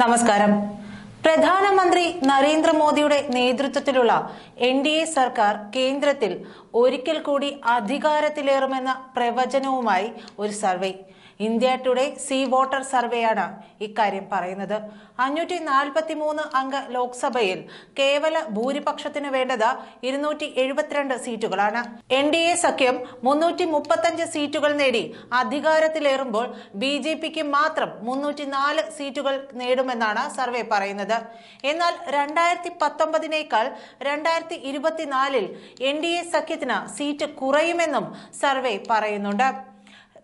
നമസ്കാരം പ്രധാനമന്ത്രി നരേന്ദ്രമോദിയുടെ നേതൃത്വത്തിലുള്ള എൻ ഡി എ സർക്കാർ കേന്ദ്രത്തിൽ ഒരിക്കൽ കൂടി അധികാരത്തിലേറുമെന്ന പ്രവചനവുമായി ഒരു survey India Today C voter സർവേയാണ് ഇക്കാര്യം പറയുന്നത് അഞ്ഞൂറ്റി നാൽപ്പത്തി മൂന്ന് അംഗ ലോക്സഭയിൽ കേവല ഭൂരിപക്ഷത്തിന് വേണ്ടത് ഇരുന്നൂറ്റി എഴുപത്തിരണ്ട് സീറ്റുകളാണ് എൻ ഡി എ സഖ്യം മുന്നൂറ്റി മുപ്പത്തഞ്ച് സീറ്റുകൾ നേടി അധികാരത്തിലേറുമ്പോൾ ബി ജെ പിക്ക് മാത്രം മുന്നൂറ്റി നാല് സീറ്റുകൾ നേടുമെന്നാണ് സർവേ പറയുന്നത് എന്നാൽ രണ്ടായിരത്തി പത്തൊമ്പതിനേക്കാൾ രണ്ടായിരത്തി ഇരുപത്തിനാലിൽ എൻ ഡി എ സഖ്യത്തിന് സീറ്റ് കുറയുമെന്നും സർവേ പറയുന്നുണ്ട്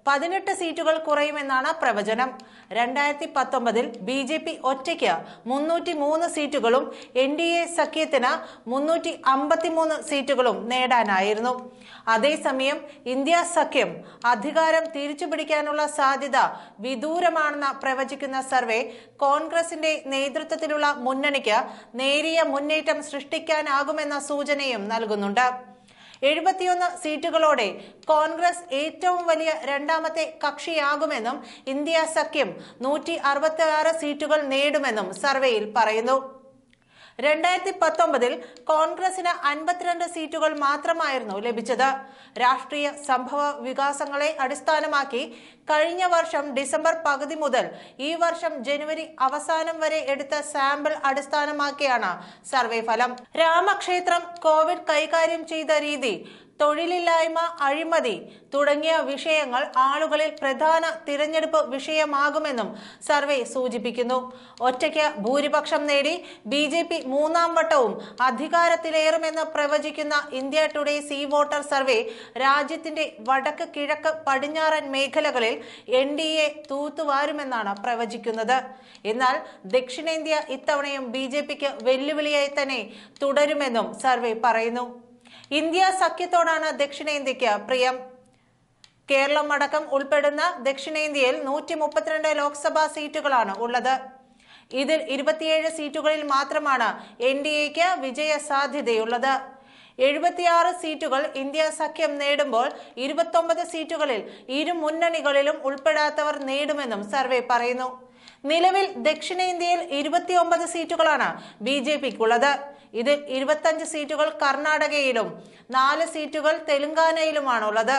പതിനെട്ട് സീറ്റുകൾ കുറയുമെന്നാണ് പ്രവചനം രണ്ടായിരത്തി പത്തൊമ്പതിൽ ബി ജെ പി ഒറ്റയ്ക്ക് മുന്നൂറ്റി മൂന്ന് സീറ്റുകളും എൻ ഡി എ സഖ്യത്തിന് മുന്നൂറ്റി അമ്പത്തിമൂന്ന് സീറ്റുകളും നേടാനായിരുന്നു അതേസമയം ഇന്ത്യ സഖ്യം അധികാരം തിരിച്ചുപിടിക്കാനുള്ള സാധ്യത വിദൂരമാണെന്ന് പ്രവചിക്കുന്ന സർവേ കോൺഗ്രസിന്റെ നേതൃത്വത്തിലുള്ള മുന്നണിക്ക് നേരിയ മുന്നേറ്റം സൃഷ്ടിക്കാനാകുമെന്ന സൂചനയും നൽകുന്നുണ്ട് എഴുപത്തിയൊന്ന് സീറ്റുകളോടെ കോൺഗ്രസ് ഏറ്റവും വലിയ രണ്ടാമത്തെ കക്ഷിയാകുമെന്നും ഇന്ത്യ സഖ്യം നൂറ്റി സീറ്റുകൾ നേടുമെന്നും സർവേയിൽ പറയുന്നു രണ്ടായിരത്തി പത്തൊമ്പതിൽ കോൺഗ്രസിന് അൻപത്തിരണ്ട് സീറ്റുകൾ മാത്രമായിരുന്നു ലഭിച്ചത് രാഷ്ട്രീയ സംഭവ വികാസങ്ങളെ അടിസ്ഥാനമാക്കി കഴിഞ്ഞ വർഷം ഡിസംബർ പകുതി മുതൽ ഈ വർഷം ജനുവരി അവസാനം വരെ എടുത്ത സാമ്പിൾ അടിസ്ഥാനമാക്കിയാണ് സർവേ ഫലം രാമക്ഷേത്രം കോവിഡ് കൈകാര്യം ചെയ്ത രീതി തൊഴിലില്ലായ്മ അഴിമതി തുടങ്ങിയ വിഷയങ്ങൾ ആളുകളിൽ പ്രധാന തിരഞ്ഞെടുപ്പ് വിഷയമാകുമെന്നും സർവേ സൂചിപ്പിക്കുന്നു ഒറ്റയ്ക്ക് ഭൂരിപക്ഷം നേടി ബി ജെ പി മൂന്നാം വട്ടവും അധികാരത്തിലേറുമെന്ന് പ്രവചിക്കുന്ന India Today C voter survey രാജ്യത്തിന്റെ വടക്ക് കിഴക്ക് പടിഞ്ഞാറൻ മേഖലകളിൽ എൻ ഡി എ തൂത്തുവാരുമെന്നാണ് പ്രവചിക്കുന്നത് എന്നാൽ ദക്ഷിണേന്ത്യ ഇത്തവണയും ബി ജെ പിക്ക് വെല്ലുവിളിയായി തന്നെ തുടരുമെന്നും സർവേ പറയുന്നു ഇന്ത്യ സഖ്യത്തോടാണ് ദക്ഷിണേന്ത്യക്ക് പ്രിയം കേരളം അടക്കം ഉൾപ്പെടുന്ന ദക്ഷിണേന്ത്യയിൽ നൂറ്റി മുപ്പത്തിരണ്ട് ലോക്സഭാ സീറ്റുകളാണ് ഉള്ളത് ഇതിൽ ഇരുപത്തിയേഴ് സീറ്റുകളിൽ മാത്രമാണ് എൻ ഡി എക്ക് വിജയ സാധ്യതയുള്ളത് എഴുപത്തിയാറ് സീറ്റുകൾ ഇന്ത്യ സഖ്യം നേടുമ്പോൾ ഇരുപത്തൊമ്പത് സീറ്റുകളിൽ ഇരു മുന്നണികളിലും ഉൾപ്പെടാത്തവർ നേടുമെന്നും സർവേ പറയുന്നു നിലവിൽ ദക്ഷിണേന്ത്യയിൽ ഇരുപത്തിയൊമ്പത് സീറ്റുകളാണ് ബി ജെ പിക്കുള്ളത് ഇതിൽ ഇരുപത്തഞ്ച് സീറ്റുകൾ കർണാടകയിലും നാല് സീറ്റുകൾ തെലുങ്കാനയിലുമാണുള്ളത്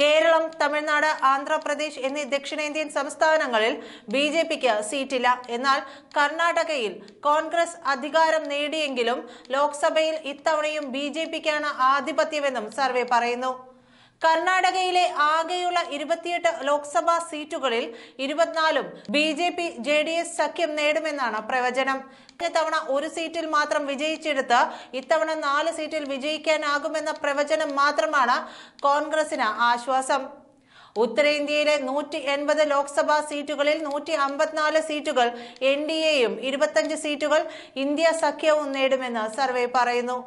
കേരളം തമിഴ്നാട് ആന്ധ്രാപ്രദേശ് എന്നീ ദക്ഷിണേന്ത്യൻ സംസ്ഥാനങ്ങളിൽ ബി ജെ പിക്ക് സീറ്റില്ല എന്നാൽ കർണാടകയിൽ കോൺഗ്രസ് അധികാരം നേടിയെങ്കിലും ലോക്സഭയിൽ ഇത്തവണയും ബി ജെ പിക്കാണ് ആധിപത്യമെന്നും സർവേ പറയുന്നു കർണാടകയിലെ ആകെയുള്ള ഇരുപത്തിയെട്ട് ലോക്സഭാ സീറ്റുകളിൽ ഇരുപത്തിനാലും B J P J D S സഖ്യം നേടുമെന്നാണ് പ്രവചനം തവണ ഒരു സീറ്റിൽ മാത്രം വിജയിച്ചെടുത്ത് ഇത്തവണ നാല് സീറ്റിൽ വിജയിക്കാനാകുമെന്ന പ്രവചനം മാത്രമാണ് കോൺഗ്രസിന് ആശ്വാസം ഉത്തരേന്ത്യയിലെ നൂറ്റി എൺപത് ലോക്സഭാ സീറ്റുകളിൽ നൂറ്റി അമ്പത്തിനാല് സീറ്റുകൾ എൻ ഡി എയും ഇരുപത്തിയഞ്ച് സീറ്റുകൾ ഇന്ത്യ സഖ്യവും നേടുമെന്ന് സർവേ പറയുന്നു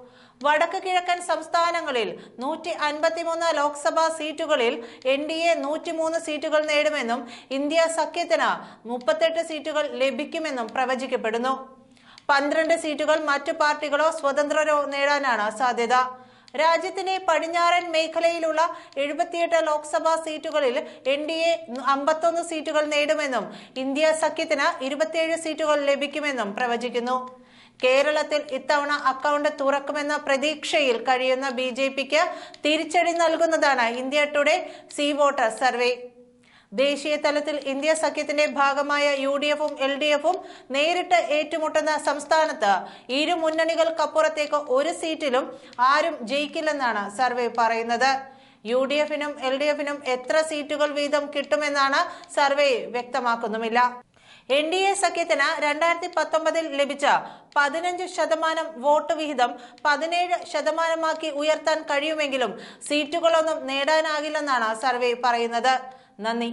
വടക്ക് കിഴക്കൻ സംസ്ഥാനങ്ങളിൽ നൂറ്റി അൻപത്തിമൂന്ന് ലോക്സഭാ സീറ്റുകളിൽ എൻ ഡി എ നൂറ്റിമൂന്ന് സീറ്റുകൾ നേടുമെന്നും ഇന്ത്യ സഖ്യത്തിന് മുപ്പത്തെട്ട് സീറ്റുകൾ ലഭിക്കുമെന്നും പ്രവചിക്കപ്പെടുന്നു പന്ത്രണ്ട് സീറ്റുകൾ മറ്റു പാർട്ടികളോ സ്വതന്ത്രരോ നേടാനാണ് സാധ്യത രാജ്യത്തിന്റെ പടിഞ്ഞാറൻ മേഖലയിലുള്ള എഴുപത്തിയെട്ട് ലോക്സഭാ സീറ്റുകളിൽ എൻ ഡി എ അമ്പത്തൊന്ന് സീറ്റുകൾ നേടുമെന്നും ഇന്ത്യ സഖ്യത്തിന് ഇരുപത്തിയേഴ് സീറ്റുകൾ ലഭിക്കുമെന്നും പ്രവചിക്കുന്നു കേരളത്തിൽ ഇത്തവണ അക്കൗണ്ട് തുറക്കുമെന്ന പ്രതീക്ഷയിൽ കഴിയുന്ന ബി ജെ പിക്ക് തിരിച്ചടി നൽകുന്നതാണ് India Today C voter survey ദേശീയ തലത്തിൽ ഇന്ത്യ സഖ്യത്തിന്റെ ഭാഗമായ യു ഡി എഫും എൽ ഡി എഫും നേരിട്ട് ഏറ്റുമുട്ടുന്ന സംസ്ഥാനത്ത് ഇരു മുന്നണികൾക്കപ്പുറത്തേക്ക് ഒരു സീറ്റിലും ആരും ജയിക്കില്ലെന്നാണ് സർവേ പറയുന്നത് യു ഡി എഫിനും എൽ ഡി എഫിനും എത്ര സീറ്റുകൾ വീതം കിട്ടുമെന്നാണ് സർവേ വ്യക്തമാക്കുന്നുമില്ല എൻ ഡി എ സഖ്യത്തിന് രണ്ടായിരത്തി പത്തൊമ്പതിൽ ലഭിച്ച പതിനഞ്ച് ശതമാനം വോട്ട് വിഹിതം പതിനേഴ് ശതമാനമാക്കി ഉയർത്താൻ കഴിയുമെങ്കിലും സീറ്റുകളൊന്നും നേടാനാകില്ലെന്നാണ് സർവേ പറയുന്നത് നന്ദി